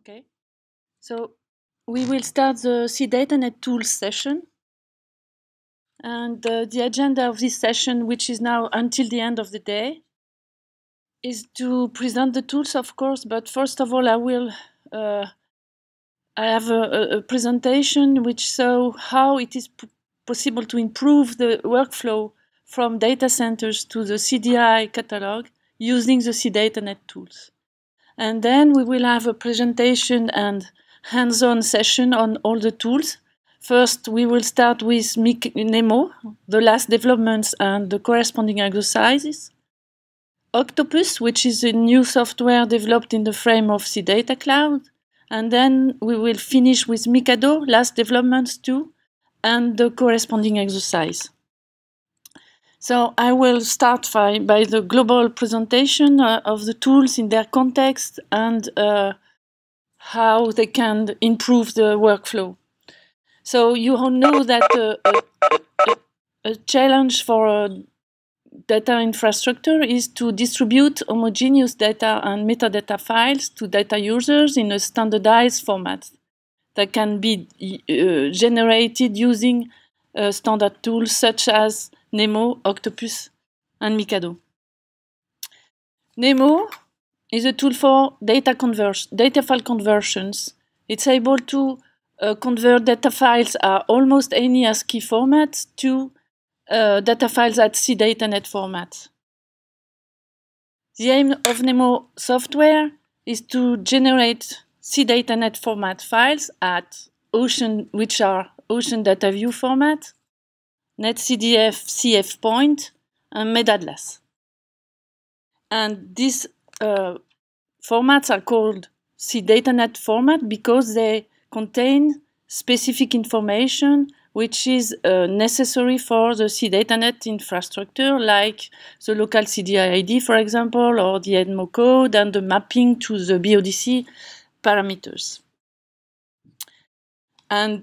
Okay. So we will start the CDataNet tools session. And uh, the agenda of this session, which is now until the end of the day, is to present the tools, of course, but first of all, I will uh, I have a, a, presentation which show how it is possible to improve the workflow from data centers to the CDI catalog using the CDataNet tools. And then we will have a presentation and hands-on session on all the tools. First, we will start with Mic Nemo, the last developments and the corresponding exercises. Octopus, which is a new software developed in the frame of CData Cloud. And then we will finish with Mikado, last developments too, and the corresponding exercise. So I will start by, by the global presentation uh, of the tools in their context and uh, how they can improve the workflow. So you all know that uh, a, a, challenge for uh, data infrastructure is to distribute homogeneous data and metadata files to data users in a standardized format that can be uh, generated using uh, standard tools such as Nemo, octopus, and Mikado. Nemo is a tool for data, data file conversions. It's able to uh, convert data files at almost any ASCII format to uh, data files at CDataNet format. The aim of Nemo software is to generate CDataNet format files at ocean, which are ocean data view format, netcdf cf point and metadlas and these uh, formats are called cdatanet format because they contain specific information which is uh, necessary for the cdatanet infrastructure like the local cdid for example or the edmo code and the mapping to the bodc parameters and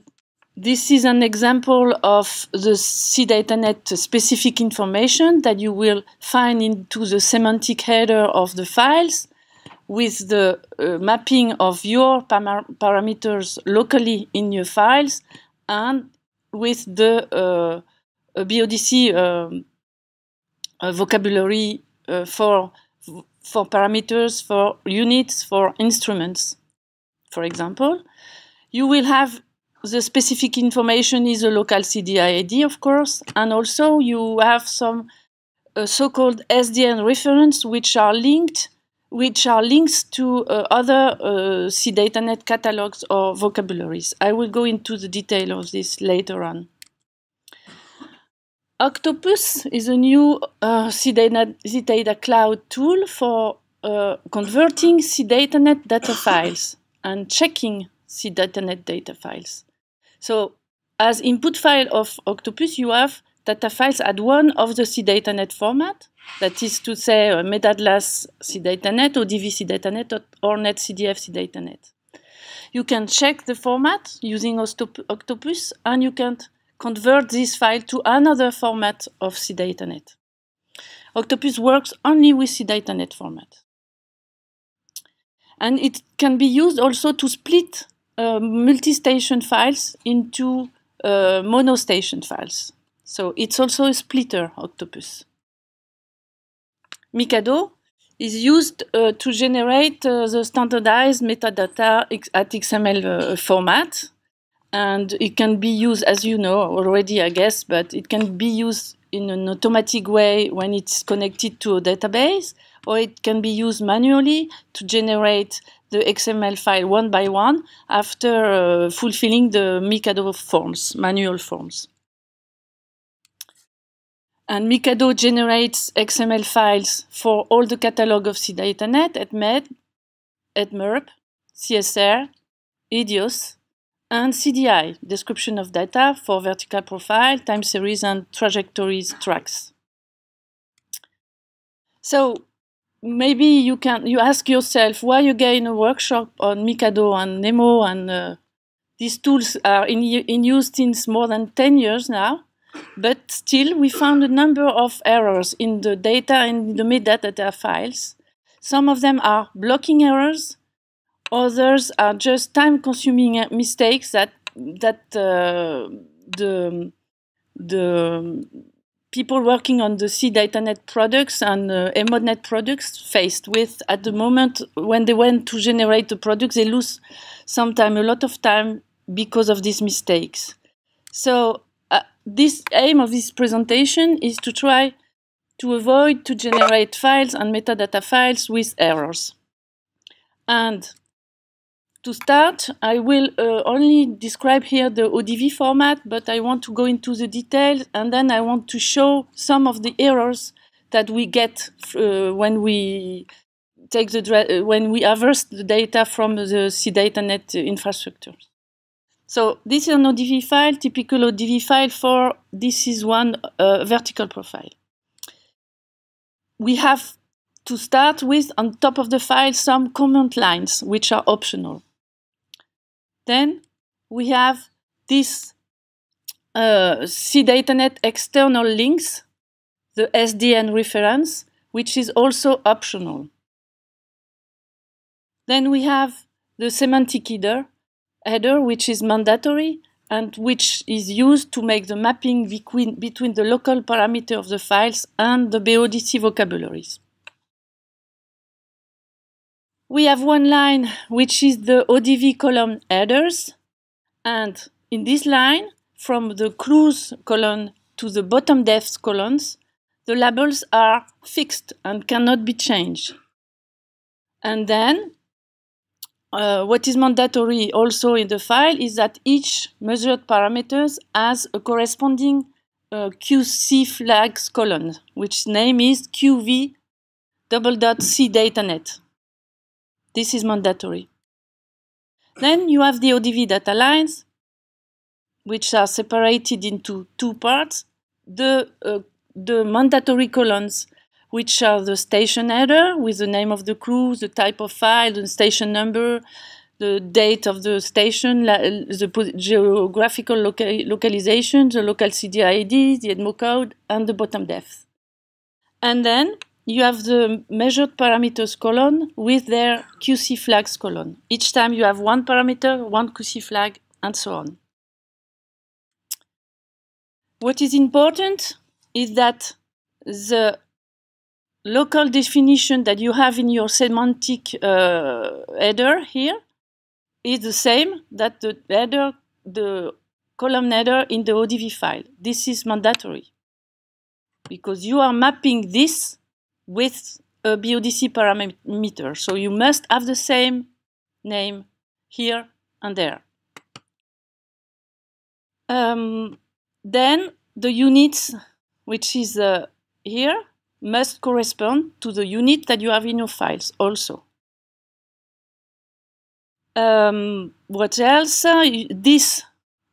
this is an example of the CDataNet specific information that you will find into the semantic header of the files with the uh, mapping of your parameters locally in your files and with the uh, BODC um, uh, vocabulary uh, for, for parameters, for units, for instruments, for example. You will have the specific information is a local ID, of course, and also you have some uh, so-called SDN reference, which are linked, which are links to uh, other uh, CDataNet catalogs or vocabularies. I will go into the detail of this later on. Octopus is a new uh, CData cloud tool for uh, converting CDataNet data files and checking CDataNet data files. So as input file of Octopus, you have data files at one of the cdatanet format. That is to say uh, MetaGlass cdatanet, or DVCDataNet or NetCDF cdatanet. You can check the format using Octopus, and you can convert this file to another format of cdatanet. Octopus works only with cdatanet format. And it can be used also to split um, multi-station files into uh, mono-station files. So it's also a splitter octopus. Mikado is used uh, to generate uh, the standardized metadata at XML uh, format. And it can be used, as you know already, I guess, but it can be used in an automatic way when it's connected to a database or it can be used manually to generate the XML file one by one after uh, fulfilling the Mikado forms, manual forms. And Mikado generates XML files for all the catalog of CDataNet, EtMed, MERP, CSR, EDIOS, and CDI, description of data for vertical profile, time series, and trajectories tracks. So maybe you can you ask yourself why you gain a workshop on Mikado and Nemo and uh, these tools are in, in use since more than 10 years now, but still we found a number of errors in the data and the metadata files. Some of them are blocking errors, others are just time-consuming mistakes that that uh, the the people working on the C DataNet products and uh, products faced with at the moment when they went to generate the products, they lose sometimes a lot of time because of these mistakes. So uh, this aim of this presentation is to try to avoid to generate files and metadata files with errors. And to start, I will uh, only describe here the ODV format, but I want to go into the details and then I want to show some of the errors that we get uh, when we take the uh, when we harvest the data from the CDataNet infrastructure. So this is an ODV file, typical ODV file for this is one uh, vertical profile. We have to start with, on top of the file, some comment lines, which are optional. Then we have this uh, CDataNet external links, the SDN reference, which is also optional. Then we have the semantic header, header which is mandatory and which is used to make the mapping between, between the local parameter of the files and the BODC vocabularies. We have one line which is the ODV column headers and in this line from the cruise column to the bottom depth columns the labels are fixed and cannot be changed. And then uh, what is mandatory also in the file is that each measured parameters has a corresponding uh, QC flags column, which name is QV double dot C data net. This is mandatory. Then you have the ODV data lines, which are separated into two parts. The, uh, the mandatory columns, which are the station header with the name of the crew, the type of file, the station number, the date of the station, the geographical loca localization, the local CDID, the EDMO code, and the bottom depth. And then you have the measured parameters column with their QC flags column. Each time you have one parameter, one QC flag, and so on. What is important is that the local definition that you have in your semantic uh, header here is the same that the header, the column header in the ODV file. This is mandatory because you are mapping this with a BODC parameter. So you must have the same name here and there. Um, then the units, which is uh, here, must correspond to the unit that you have in your files also. Um, what else? Uh, this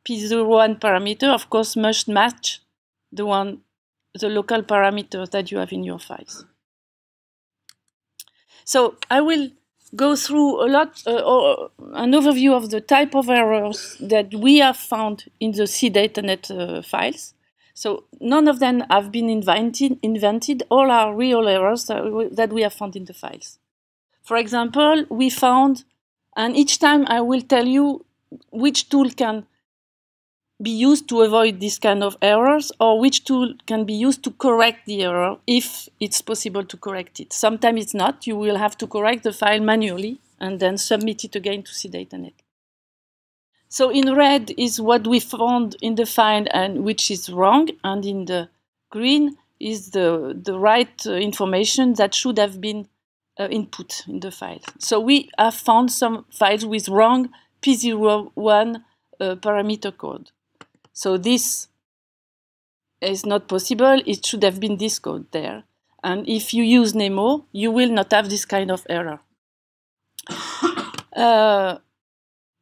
P01 parameter, of course, must match the one, the local parameter that you have in your files. So I will go through a lot, uh, or uh, an overview of the type of errors that we have found in the cdatanet uh, files. So none of them have been invented, invented. All are real errors that we have found in the files. For example, we found, and each time I will tell you which tool can be used to avoid this kind of errors or which tool can be used to correct the error if it's possible to correct it. Sometimes it's not. You will have to correct the file manually and then submit it again to CDataNet. So in red is what we found in the file and which is wrong and in the green is the, the right uh, information that should have been uh, input in the file. So we have found some files with wrong P01 uh, parameter code. So this is not possible. It should have been this code there. And if you use Nemo, you will not have this kind of error. uh,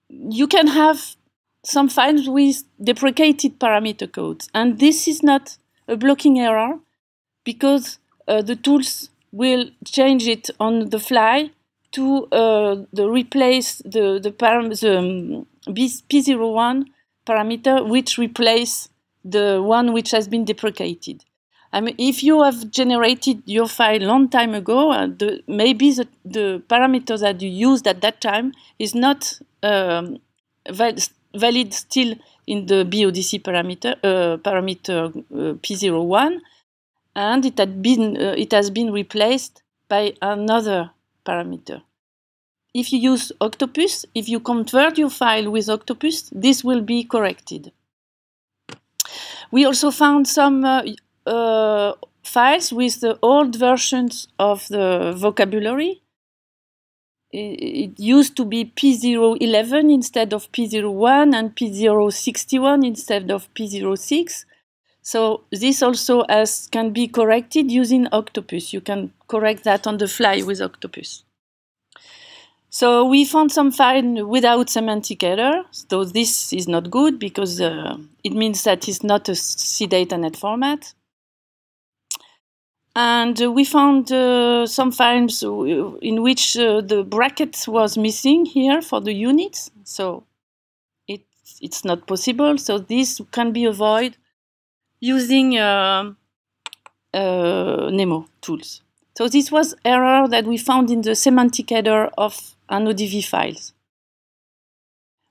you can have some files with deprecated parameter codes. And this is not a blocking error because uh, the tools will change it on the fly to uh, the replace the, the, param the um, P01 parameter which replace the one which has been deprecated. I mean, if you have generated your file long time ago, uh, the, maybe the, the parameter that you used at that time is not um, val valid still in the BODC parameter uh, parameter uh, P01, and it had been uh, it has been replaced by another parameter if you use Octopus, if you convert your file with Octopus, this will be corrected. We also found some uh, uh, files with the old versions of the vocabulary. It used to be P011 instead of P01 and P061 instead of P06. So this also has, can be corrected using Octopus. You can correct that on the fly with Octopus. So we found some file without semantic error. So this is not good because uh, it means that it's not a cDataNet format. And uh, we found uh, some files in which uh, the bracket was missing here for the units. So it, it's not possible. So this can be avoided using uh, uh, Nemo tools. So this was error that we found in the semantic header of an ODV files.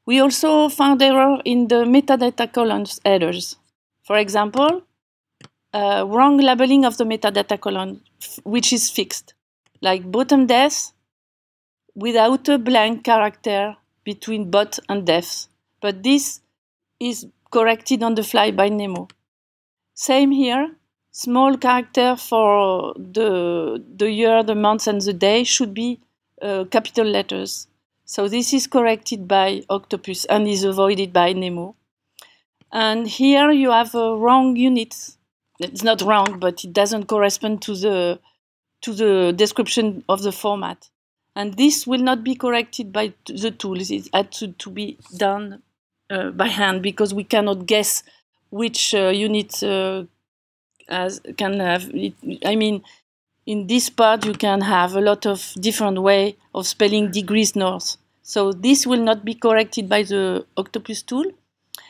We also found error in the metadata columns headers. For example, uh, wrong labeling of the metadata column, which is fixed, like bottom death without a blank character between bot and death. But this is corrected on the fly by Nemo. Same here, small character for the, the year, the month, and the day should be uh, capital letters. So this is corrected by Octopus and is avoided by Nemo. And here you have a wrong unit. It's not wrong, but it doesn't correspond to the, to the description of the format. And this will not be corrected by the tools. It had to, to be done uh, by hand because we cannot guess which uh, unit uh, as can have. It, I mean, in this part you can have a lot of different way of spelling degrees north. So this will not be corrected by the Octopus tool.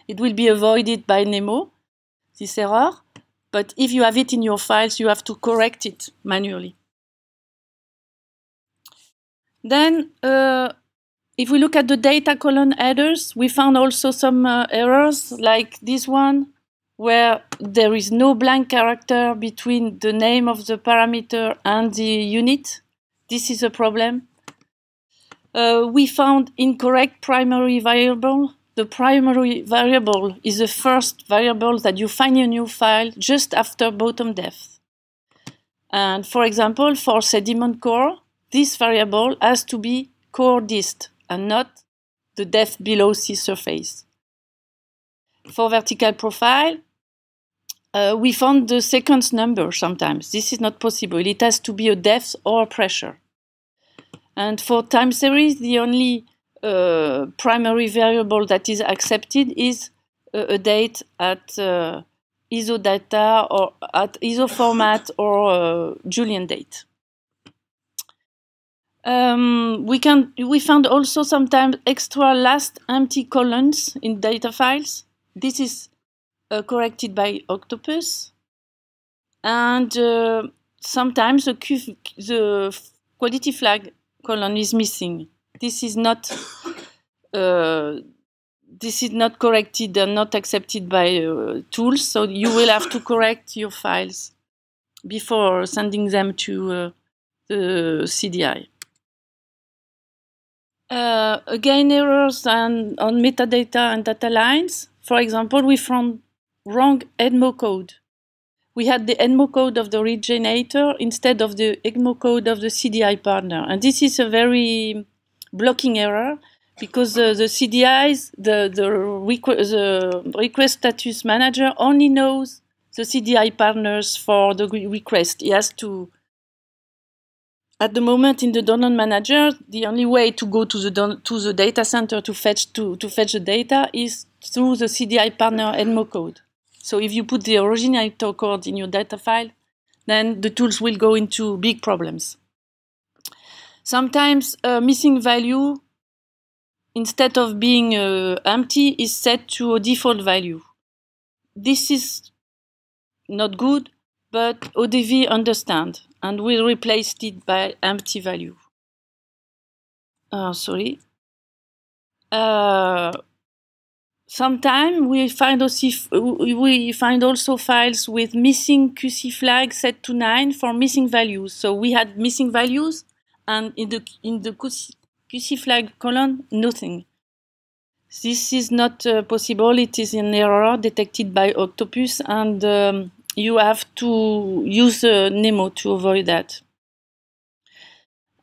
It will be avoided by Nemo, this error. But if you have it in your files, you have to correct it manually. Then, uh, if we look at the data column headers, we found also some uh, errors like this one where there is no blank character between the name of the parameter and the unit. This is a problem. Uh, we found incorrect primary variable. The primary variable is the first variable that you find in your file just after bottom depth. And for example, for sediment core, this variable has to be core dist and not the depth below sea surface for vertical profile, uh, we found the seconds number sometimes. This is not possible. It has to be a depth or a pressure. And for time series, the only uh, primary variable that is accepted is uh, a date at uh, ISO data or at ISO format or uh, Julian date. Um, we can we found also sometimes extra last empty columns in data files this is uh, corrected by octopus. And uh, sometimes the, the, quality flag colon is missing. This is not uh, this is not corrected and not accepted by uh, tools, so you will have to correct your files before sending them to uh, the CDI. Uh, again, errors on metadata and data lines. For example, we found wrong EDMO code. We had the EDMO code of the originator instead of the EDMO code of the CDI partner. And this is a very blocking error because uh, the CDIs, the, the, requ the request status manager only knows the CDI partners for the request. He has to, at the moment in the donor manager, the only way to go to the, to the data center to fetch, to, to fetch the data is through the CDI partner Edmo code. So if you put the originator code in your data file, then the tools will go into big problems. Sometimes a missing value, instead of being uh, empty, is set to a default value. This is not good, but ODV understand and we replaced it by empty value. Uh, sorry. Uh, Sometimes we find also we find also files with missing QC flag set to nine for missing values. So we had missing values, and in the in the QC, flag column nothing. This is not uh, possible. It is an error detected by Octopus, and um, you have to use uh, Nemo to avoid that.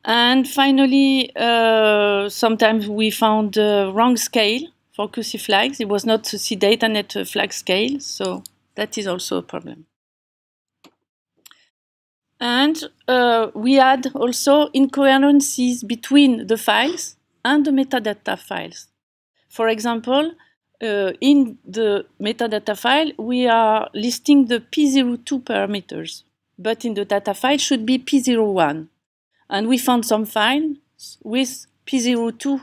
And finally, uh, sometimes we found wrong scale for QC flags. It was not to see net uh, flag scale, so that is also a problem. And uh, we had also incoherencies between the files and the metadata files. For example, uh, in the metadata file, we are listing the P02 parameters, but in the data file should be P01. And we found some files with P02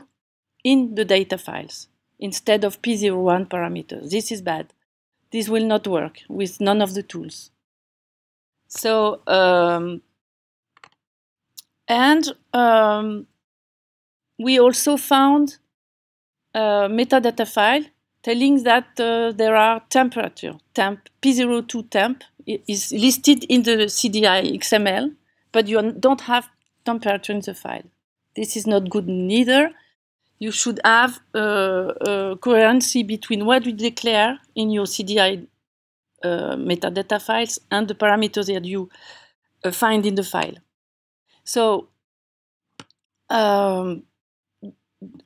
in the data files instead of P01 parameters, This is bad. This will not work with none of the tools. So, um, and um, we also found a metadata file telling that uh, there are temperature, temp, P02 temp is listed in the CDI XML, but you don't have temperature in the file. This is not good neither you should have a coherency between what you declare in your CDI uh, metadata files and the parameters that you uh, find in the file. So, um,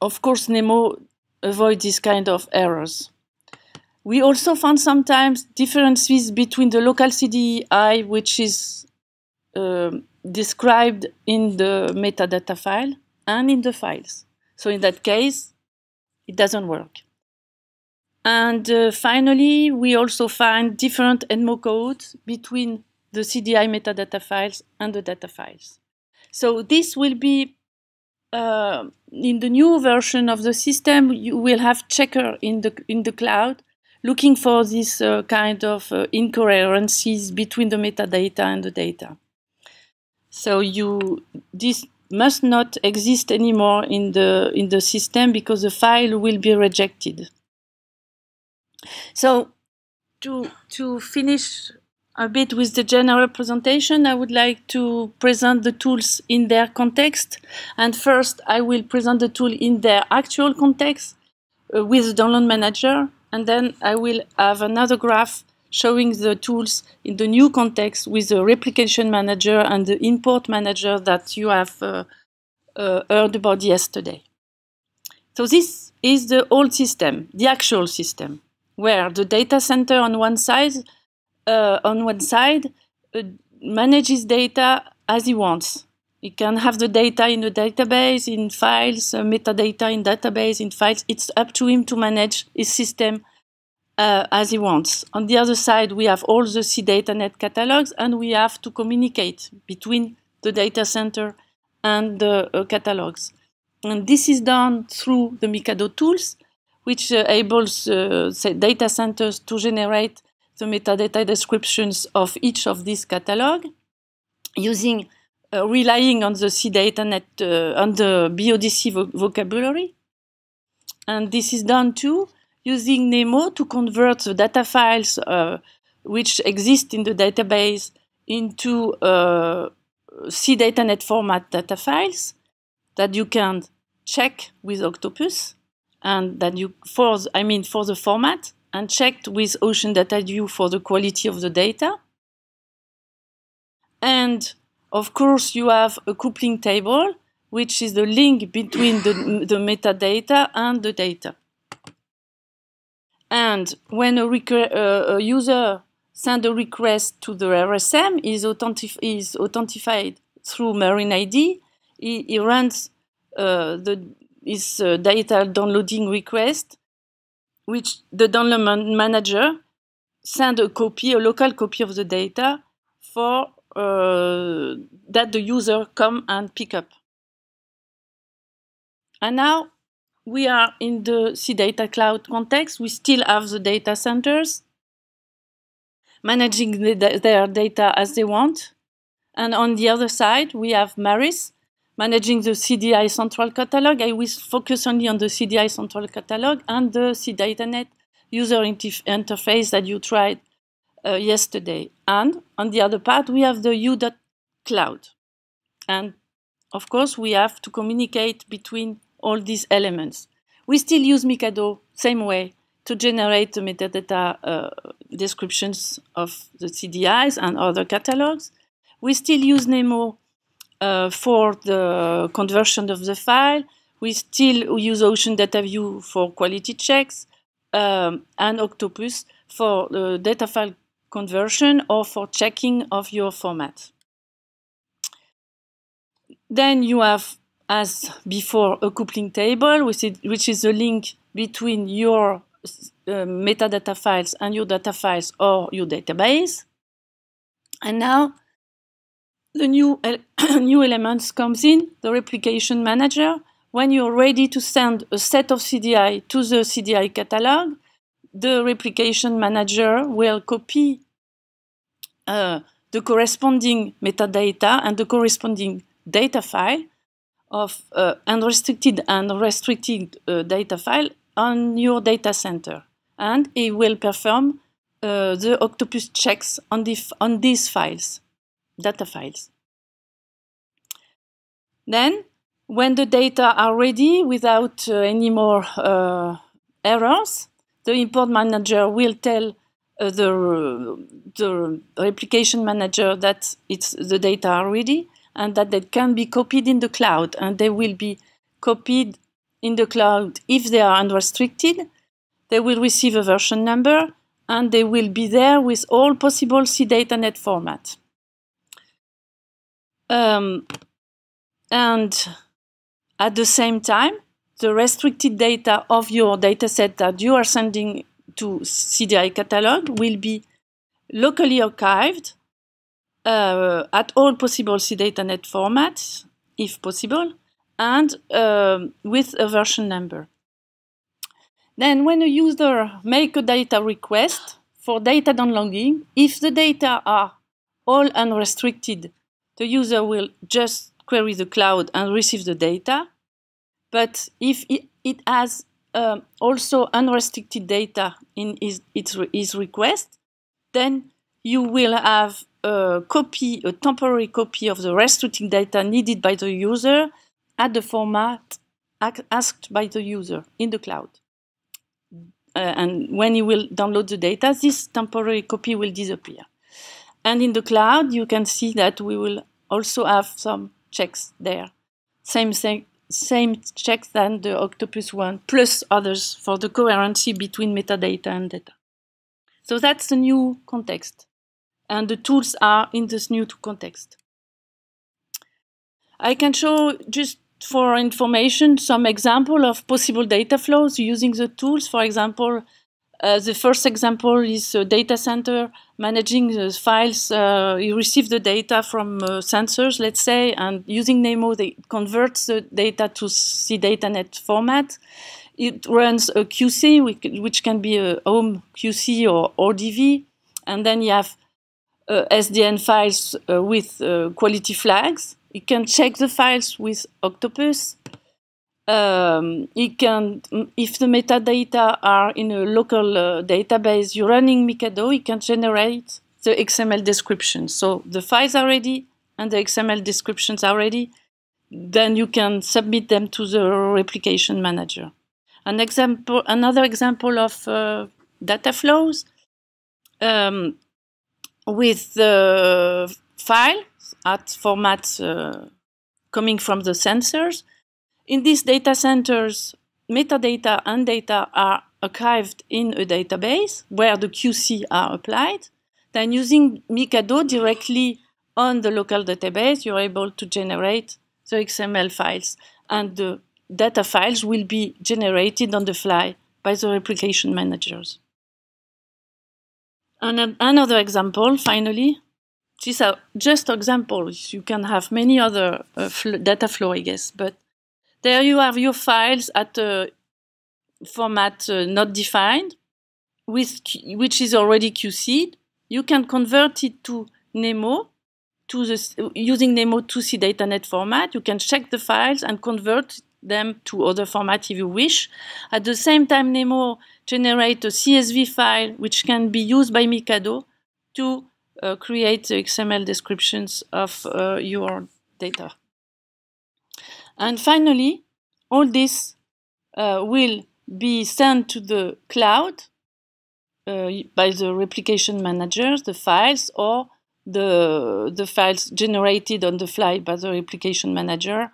of course, Nemo avoid this kind of errors. We also found sometimes differences between the local CDI, which is uh, described in the metadata file, and in the files. So in that case, it doesn't work. And uh, finally, we also find different ENMO codes between the CDI metadata files and the data files. So this will be, uh, in the new version of the system, you will have checker in the, in the cloud looking for this uh, kind of uh, incoherencies between the metadata and the data. So you, this must not exist anymore in the, in the system because the file will be rejected. So to, to finish a bit with the general presentation, I would like to present the tools in their context. And first, I will present the tool in their actual context uh, with the download manager. And then I will have another graph showing the tools in the new context with the replication manager and the import manager that you have uh, uh, heard about yesterday. So this is the old system, the actual system, where the data center on one side, uh, on one side, uh, manages data as he wants. He can have the data in the database, in files, uh, metadata in database, in files. It's up to him to manage his system uh, as he wants. On the other side, we have all the C net catalogs, and we have to communicate between the data center and the uh, catalogs. And this is done through the Mikado tools, which uh, enables uh, data centers to generate the metadata descriptions of each of these catalog using uh, relying on the C datanet uh, on the BODC vo vocabulary. And this is done too using Nemo to convert the data files uh, which exist in the database into uh, CDataNet format data files that you can check with Octopus and that you for the, I mean for the format and checked with Ocean Data View for the quality of the data. And of course, you have a coupling table, which is the link between the, the metadata and the data. And when a, uh, a user sends a request to the RSM, is, authentif is authentified through Marine ID. He, he runs uh, the, his uh, data downloading request, which the download man manager send a copy, a local copy of the data for uh, that the user come and pick up. And now we are in the CData Cloud context. We still have the data centers managing the, their data as they want. And on the other side, we have Maris managing the CDI central catalog. I will focus only on the CDI central catalog and the CDataNet user interface that you tried uh, yesterday. And on the other part, we have the U.cloud. And of course, we have to communicate between all these elements. We still use Mikado same way to generate the metadata uh, descriptions of the CDIs and other catalogs. We still use Nemo uh, for the conversion of the file. We still use Ocean Data View for quality checks um, and Octopus for the data file conversion or for checking of your format. Then you have as before a coupling table, which is, a link between your uh, metadata files and your data files or your database. And now the new, el new elements comes in, the replication manager. When you're ready to send a set of CDI to the CDI catalog, the replication manager will copy uh, the corresponding metadata and the corresponding data file of uh, unrestricted and restricted uh, data file on your data center. And it will perform uh, the octopus checks on, the on these files, data files. Then, when the data are ready without uh, any more uh, errors, the import manager will tell uh, the, the replication manager that it's, the data are ready and that they can be copied in the cloud and they will be copied in the cloud if they are unrestricted. They will receive a version number and they will be there with all possible CDataNet format. Um, and at the same time, the restricted data of your dataset that you are sending to CDI catalog will be locally archived uh, at all possible cDataNet formats, if possible, and uh, with a version number. Then when a user makes a data request for data downloading, if the data are all unrestricted, the user will just query the cloud and receive the data. But if it, has um, also unrestricted data in its its, request, then you will have a copy, a temporary copy of the REST data needed by the user at the format asked by the user in the cloud. Uh, and when you will download the data, this temporary copy will disappear. And in the cloud, you can see that we will also have some checks there. Same thing, same checks than the Octopus one, plus others for the coherency between metadata and data. So that's the new context and the tools are in this new context. I can show just for information some example of possible data flows using the tools. For example, uh, the first example is a data center managing the files. Uh, you receive the data from uh, sensors, let's say, and using NEMO, they convert the data to CDataNet format. It runs a QC, which can be a home QC or ODV, and then you have uh, SDN files uh, with uh, quality flags. It can check the files with Octopus. Um, it can, if the metadata are in a local uh, database, you're running Mikado, it can generate the XML description. So the files are ready and the XML descriptions are ready. Then you can submit them to the replication manager. An example, another example of uh, data flows. Um, with the file at format uh, coming from the sensors. In these data centers, metadata and data are archived in a database where the QC are applied. Then using Mikado directly on the local database, you're able to generate the XML files and the data files will be generated on the fly by the replication managers. And another example, finally, these are just examples. You can have many other uh, fl data flow, I guess, but there you have your files at a format uh, not defined, with which is already qc You can convert it to Nemo, to the, using Nemo 2C datanet format. You can check the files and convert them to other formats if you wish. At the same time, Nemo generates a CSV file which can be used by Mikado to uh, create XML descriptions of uh, your data. And finally, all this uh, will be sent to the cloud uh, by the replication managers, the files, or the, the files generated on the fly by the replication manager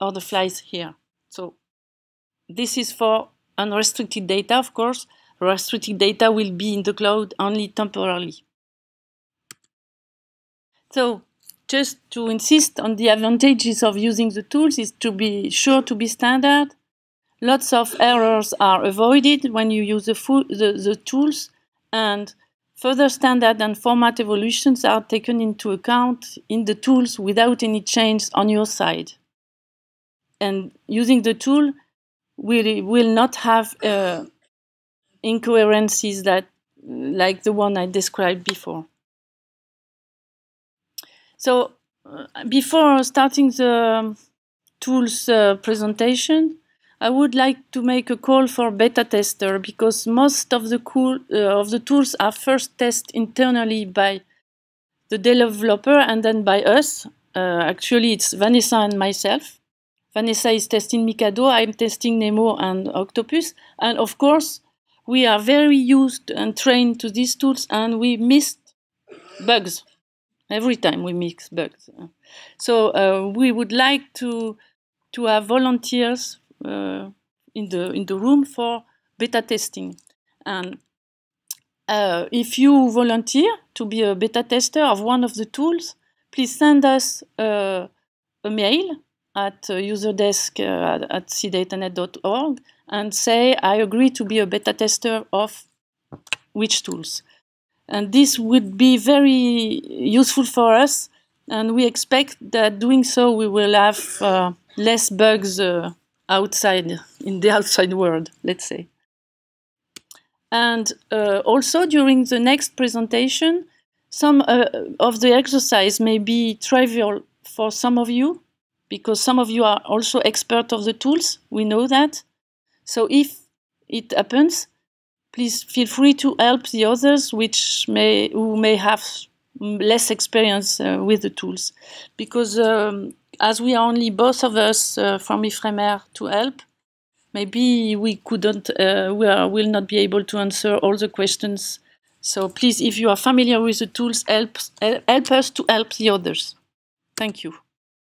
or the flies here. So this is for unrestricted data, of course. Restricted data will be in the cloud only temporarily. So just to insist on the advantages of using the tools is to be sure to be standard. Lots of errors are avoided when you use the, the, the tools and Further standard and format evolutions are taken into account in the tools without any change on your side and using the tool will will not have uh, incoherencies that like the one I described before. So uh, before starting the tools uh, presentation, I would like to make a call for beta tester because most of the cool, uh, of the tools are first tested internally by the developer and then by us. Uh, actually, it's Vanessa and myself Vanessa is testing Mikado, I'm testing Nemo and Octopus. And of course, we are very used and trained to these tools and we missed bugs. Every time we mix bugs. So uh, we would like to, to have volunteers uh, in, the, in the room for beta testing. And uh, if you volunteer to be a beta tester of one of the tools, please send us uh, a mail at uh, userdesk uh, at cdatanet.org and say, I agree to be a beta tester of which tools. And this would be very useful for us. And we expect that doing so, we will have uh, less bugs uh, outside, in the outside world, let's say. And uh, also during the next presentation, some of the exercise may be trivial for some of you, because some of you are also expert of the tools. We know that. So if it happens, please feel free to help the others which may who may have less experience uh, with the tools, because um, as we are only both of us uh, from Ifremer to help, maybe we couldn't uh, we are, will not be able to answer all the questions. So please, if you are familiar with the tools, help help us to help the others. Thank you.